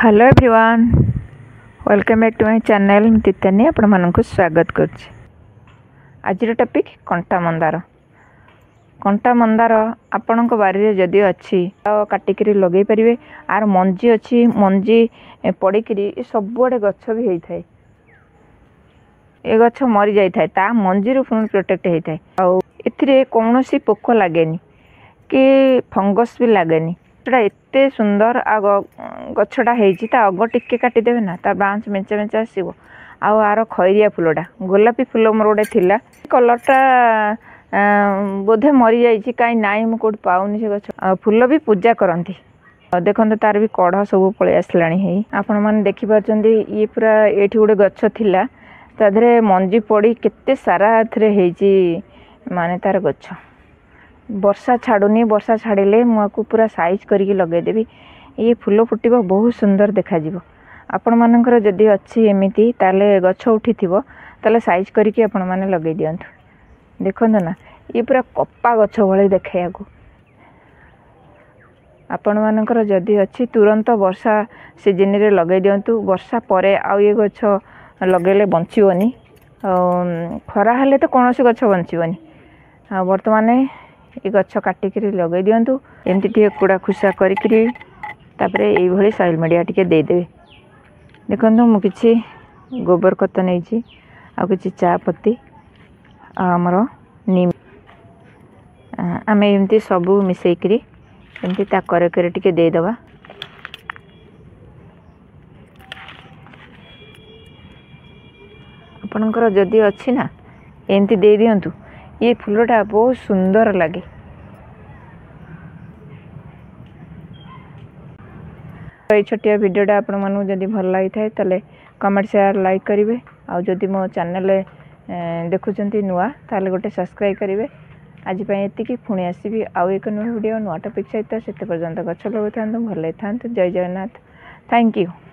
hello everyone welcome back to my channel ତିତାନି ଆପଣମାନଙ୍କୁ ସ୍ୱାଗତ କରୁଛି ଆଜିର ଟପିକ୍ କଣ୍ଟା ମନ୍ଦାର କଣ୍ଟା ମନ୍ଦାର ଆପଣଙ୍କ ବାରିରେ ଯଦି ଅଛି ତ କାଟିକିରି ଲଗାଇ ପାରିବେ ଆର ମଞ୍ଜି ଅଛି ମଞ୍ଜି ପଡ଼ିକିରି ସବୁଆଡ଼େ ଗଛ ବି ହୋଇଥାଏ ଏ ଗଛ ମରିଯାଇଥାଏ ତା ମଞ୍ଜିରୁ ପୁଣି ପ୍ରୋଟେକ୍ଟ ହୋଇଥାଏ ଆଉ ଏଥିରେ କୌଣସି ପୋକ ଲାଗେନି କି ଫଙ୍ଗସ୍ ବି ଲାଗେନି ଗଛଟା ଏତେ ସୁନ୍ଦର ଆଉ ଗଛଟା ହେଇଛି ତା ଅଗ ଟିକେ କାଟିଦେବେ ନା ତା ବ୍ରାଞ୍ଚ ମେଞ୍ଚା ମେଞ୍ଚା ଆସିବ ଆଉ ଆର ଖଇରିଆ ଫୁଲଟା ଗୋଲାପୀ ଫୁଲ ମୋର ଗୋଟେ ଥିଲା କଲର୍ଟା ବୋଧେ ମରିଯାଇଛି କାହିଁ ନାହିଁ ମୁଁ କେଉଁଠି ପାଉନି ସେ ଗଛ ଆଉ ଫୁଲ ବି ପୂଜା କରନ୍ତି ଦେଖନ୍ତୁ ତାର ବି କଢ଼ ସବୁ ପଳେଇ ଆସିଲାଣି ହେଇ ଆପଣମାନେ ଦେଖିପାରୁଛନ୍ତି ଇଏ ପୁରା ଏଇଠି ଗୋଟେ ଗଛ ଥିଲା ତା ଦେହରେ ମଞ୍ଜି ପଡ଼ି କେତେ ସାରା ଏଥିରେ ହେଇଛି ମାନେ ତାର ଗଛ ବର୍ଷା ଛାଡ଼ୁନି ବର୍ଷା ଛାଡ଼ିଲେ ମୁଁ ଆକୁ ପୁରା ସାଇଜ୍ କରିକି ଲଗାଇଦେବି ଇଏ ଫୁଲ ଫୁଟିବ ବହୁତ ସୁନ୍ଦର ଦେଖାଯିବ ଆପଣମାନଙ୍କର ଯଦି ଅଛି ଏମିତି ତାହେଲେ ଗଛ ଉଠିଥିବ ତାହେଲେ ସାଇଜ୍ କରିକି ଆପଣମାନେ ଲଗାଇ ଦିଅନ୍ତୁ ଦେଖନ୍ତୁ ନା ଇଏ ପୁରା କପା ଗଛ ଭଳି ଦେଖାଇବାକୁ ଆପଣମାନଙ୍କର ଯଦି ଅଛି ତୁରନ୍ତ ବର୍ଷା ସିଜିନ୍ରେ ଲଗାଇ ଦିଅନ୍ତୁ ବର୍ଷା ପରେ ଆଉ ଇଏ ଗଛ ଲଗାଇଲେ ବଞ୍ଚିବନି ଆଉ ଖରା ହେଲେ ତ କୌଣସି ଗଛ ବଞ୍ଚିବନି ଆଉ ବର୍ତ୍ତମାନେ ଏ ଗଛ କାଟିକିରି ଲଗାଇ ଦିଅନ୍ତୁ ଏମିତି ଟିକେ କୁଡ଼ା ଖୁସା କରିକିରି ତାପରେ ଏଇଭଳି ସଏଲ୍ ମିଡ଼ିଆ ଟିକେ ଦେଇଦେବେ ଦେଖନ୍ତୁ ମୁଁ କିଛି ଗୋବର ଖତ ନେଇଛି ଆଉ କିଛି ଚା ପତି ଆଉ ଆମର ନିମ ଆମେ ଏମିତି ସବୁ ମିଶାଇକିରି ଏମିତି ତା କରେ କରେ ଟିକେ ଦେଇଦେବା ଆପଣଙ୍କର ଯଦି ଅଛି ନା ଏମିତି ଦେଇଦିଅନ୍ତୁ ये फूलटा बहुत सुंदर लगे तो ये छोटिया भिडटा आपण मन जब भल लगी था कमेंट सेयार लाइक करेंगे आदि मो चेल देखुं नुआ ताले गोटे सब्सक्राइब करेंगे आज आजपाई पुणी आसवि आउ एक नुआ भिड नुआ टपिक सहित से पर्यटन था भले था जय जगन्नाथ थैंक यू